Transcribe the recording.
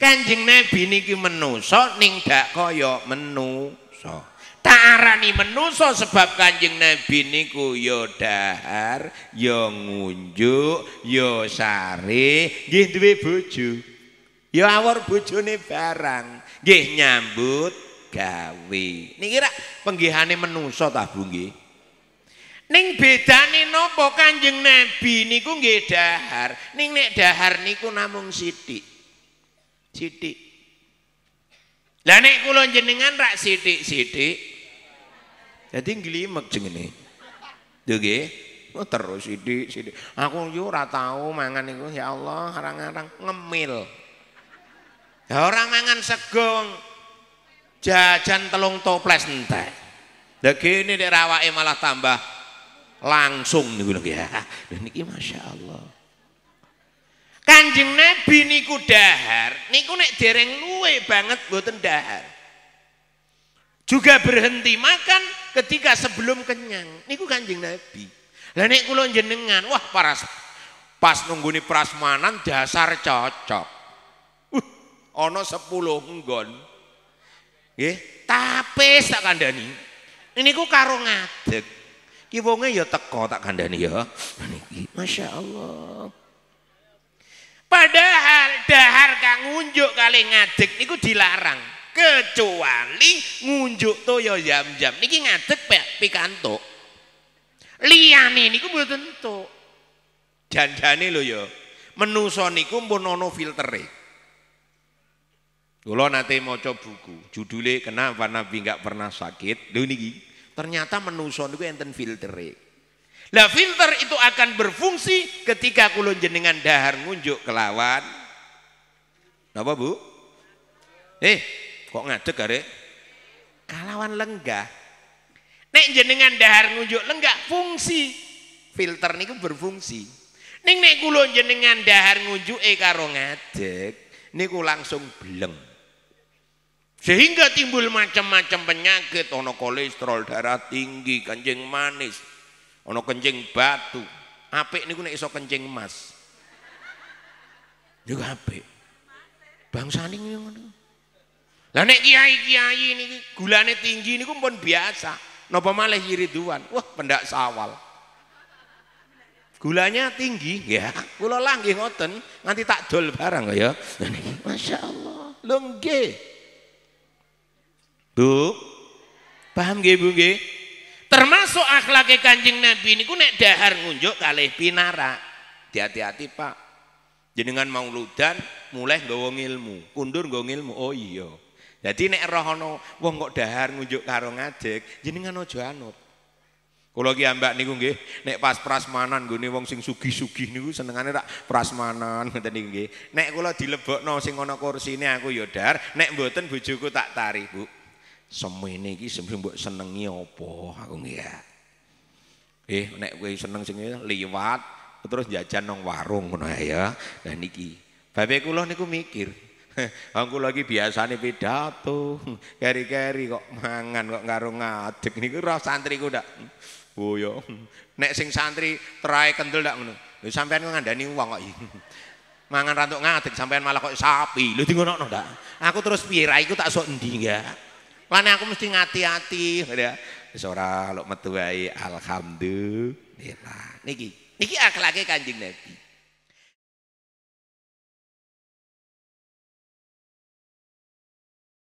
Kanjeng Nabi niki menusa ning dak kaya menusa. Tak arani menusa sebab Kanjeng Nabi niku ya dahar, ya ngunjuk, ya sare, nggih duwe bojo. Ya awur bojone barang, nggih nyambut gawe. Niki rak penggihane menusa ta Bu nggih. Ning bedane napa Kanjeng Nabi niku nggih dahar, ning nek dahar niku namung sithik. Sidik. Lanek nek kula jenengan rak sidik-sidik. jadi ngelimek jengene. Lho nggih. Oh, terus sidik sidik. Aku yo ora tau mangan iku ya Allah harang-harang ngemil. Ya orang mangan segong. Jajan telung toples entek. Lah gini nek rawake malah tambah langsung niku lho ya. Niki masyaallah. Kanjeng Nabi niku dahar, niku nek dereng luwe banget boten dahar. Juga berhenti makan ketika sebelum kenyang. Niku Kanjeng Nabi. Lah nek kula jenengan, wah paras pas nungguni prasmanan dasar cocok. Uh, ana 10 nggon. Nggih, tapis tak kandhani. Niku karo ngadeg. Ki wonge ya teko tak kandhani ya. Masya Allah. Padahal dahar kang ngunjuk kali ngadeg niku dilarang. Kecuali ngunjuk toyo jam-jam niki ngadeg pek pikantuk. Liyane niku mboten tentu Jandane lho ya. Menusa niku pun ana filtere. Kula nate maca buku, judule kenapa Nabi nggak pernah sakit. Lho niki, ternyata menu niku enten filtere. Lah filter itu akan berfungsi ketika kulon jenengan dahar ngunjuk kelawan. Napa Bu? Eh, kok ngadek kare? Kalawan lenggah. Nek jenengan dahar ngunjuk lenggah fungsi filter niku berfungsi. Neng nek kulon jenengan dahar eh karo ngadek. niku langsung beleng. sehingga timbul macam-macam penyakit ono kolesterol darah tinggi kencing manis ono kencing batu apik niku nek iso kencing emas Bang apik yang ngono lah nek kiai-kiai ini gulane tinggi gue pun biasa Nopo malah yiriduan wah pendak sawal gulanya tinggi ya kula lah ngoten nanti tak dol barang ya Masya Allah lengge. Bu paham nggih Bu nggih Termasuk akhlaknya kanjeng Nabi ini ku nek dahar ngunjuk kalih binara, Hati-hati Pak. Jenengan mau ludan mulai wong ilmu, kundur wong ilmu. Oh iya. Jadi nek rohono, wong kok dahar ngunjuk karo ngadek jenengan ojo anut. kalau lagi ambak niku nggih, nek pas prasmanan nih wong sing sugi-sugi niku senengane rak prasmanan ngoten niku nggih. Nek kula dilebokno sing ana kursine aku ya dahar, nek mboten bojoku tak tarik, Bu. semene iki sing mbok senengi apa aku ya. Eh nek kowe seneng sing liwat terus jajan nang warung ngono ya. Lah niki. Babe kula niku mikir. Aku lagi biasane pidato, keri-keri kok mangan kok karo ngadeg niku ora santriku ndak. Oh ya. Nek sing santri trae kendel ndak ngono. Lah sampean kok ngandani wong kok. Mangan rantuk ngadeg sampean malah kok sapi. Lho dingono ndak? Aku terus piye ra iku tak sok endi Ya. Lan aku mesti ngati-ati, ya. Wis ora lok metu wae alhamdulillah. Niki, niki akhlake Kanjeng Nabi.